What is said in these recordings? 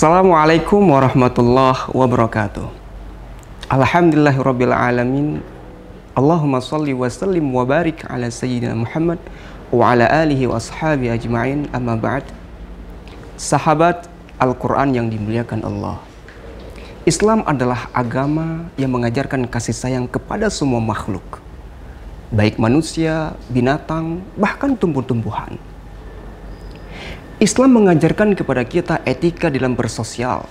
Assalamualaikum warahmatullahi wabarakatuh. Alhamdulillahirabbil alamin. Allahumma salli wa sallim wa barik ala sayyidina Muhammad wa ala alihi wa ashabi ajma'in amma ba'd. Sahabat Al-Qur'an yang dimuliakan Allah. Islam adalah agama yang mengajarkan kasih sayang kepada semua makhluk. Baik manusia, binatang, bahkan tumbuh-tumbuhan Islam mengajarkan kepada kita etika dalam bersosial.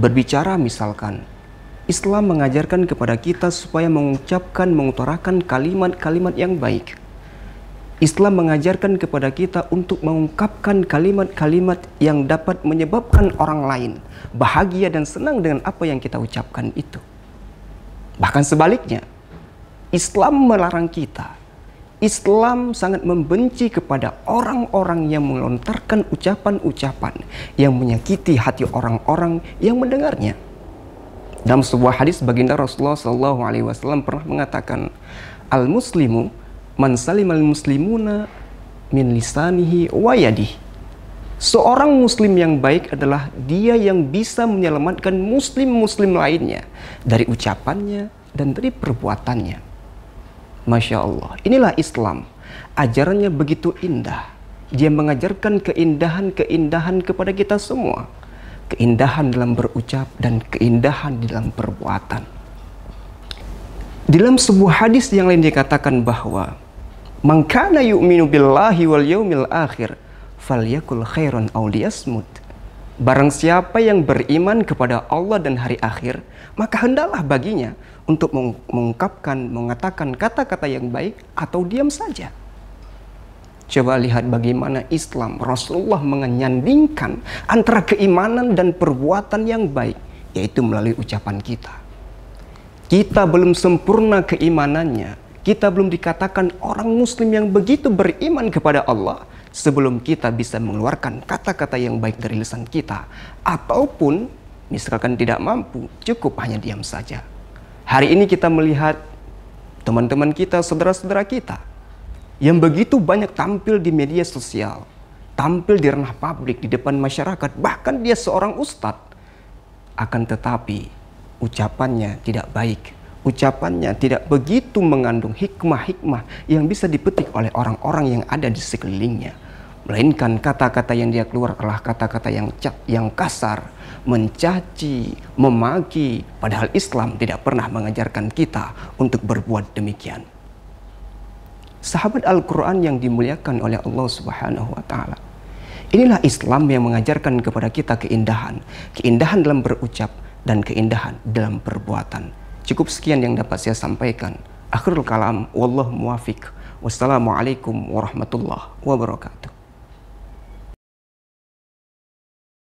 Berbicara misalkan, Islam mengajarkan kepada kita supaya mengucapkan, mengutarakan kalimat-kalimat yang baik. Islam mengajarkan kepada kita untuk mengungkapkan kalimat-kalimat yang dapat menyebabkan orang lain bahagia dan senang dengan apa yang kita ucapkan itu. Bahkan sebaliknya, Islam melarang kita Islam sangat membenci kepada orang-orang yang melontarkan ucapan-ucapan yang menyakiti hati orang-orang yang mendengarnya. Dalam sebuah hadis baginda Rasulullah Shallallahu Alaihi Wasallam pernah mengatakan, al muslimu man al muslimuna min lisanihi wa Seorang muslim yang baik adalah dia yang bisa menyelamatkan muslim-muslim lainnya dari ucapannya dan dari perbuatannya. Masya Allah. Inilah Islam. Ajarannya begitu indah. Dia mengajarkan keindahan-keindahan kepada kita semua. Keindahan dalam berucap dan keindahan dalam perbuatan. Dalam sebuah hadis yang lain dikatakan bahwa Mangkana yu'minu billahi wal yaumil akhir falyakul khairan aw Barang siapa yang beriman kepada Allah dan hari akhir, maka hendaklah baginya untuk mengungkapkan, mengatakan kata-kata yang baik atau diam saja. Coba lihat bagaimana Islam, Rasulullah menyandingkan antara keimanan dan perbuatan yang baik, yaitu melalui ucapan kita. Kita belum sempurna keimanannya, kita belum dikatakan orang Muslim yang begitu beriman kepada Allah, sebelum kita bisa mengeluarkan kata-kata yang baik dari lisan kita ataupun misalkan tidak mampu cukup hanya diam saja. Hari ini kita melihat teman-teman kita, saudara-saudara kita yang begitu banyak tampil di media sosial, tampil di ranah publik, di depan masyarakat, bahkan dia seorang ustadz. Akan tetapi ucapannya tidak baik, ucapannya tidak begitu mengandung hikmah-hikmah yang bisa dipetik oleh orang-orang yang ada di sekelilingnya melainkan kata-kata yang dia keluar keluarkanlah kata-kata yang yang kasar, mencaci, memaki. Padahal Islam tidak pernah mengajarkan kita untuk berbuat demikian. Sahabat Al-Quran yang dimuliakan oleh Allah Subhanahu wa Ta'ala. Inilah Islam yang mengajarkan kepada kita keindahan, keindahan dalam berucap, dan keindahan dalam perbuatan. Cukup sekian yang dapat saya sampaikan. Akhirul kalam, wallahu muwafiq. Wassalamualaikum warahmatullahi wabarakatuh.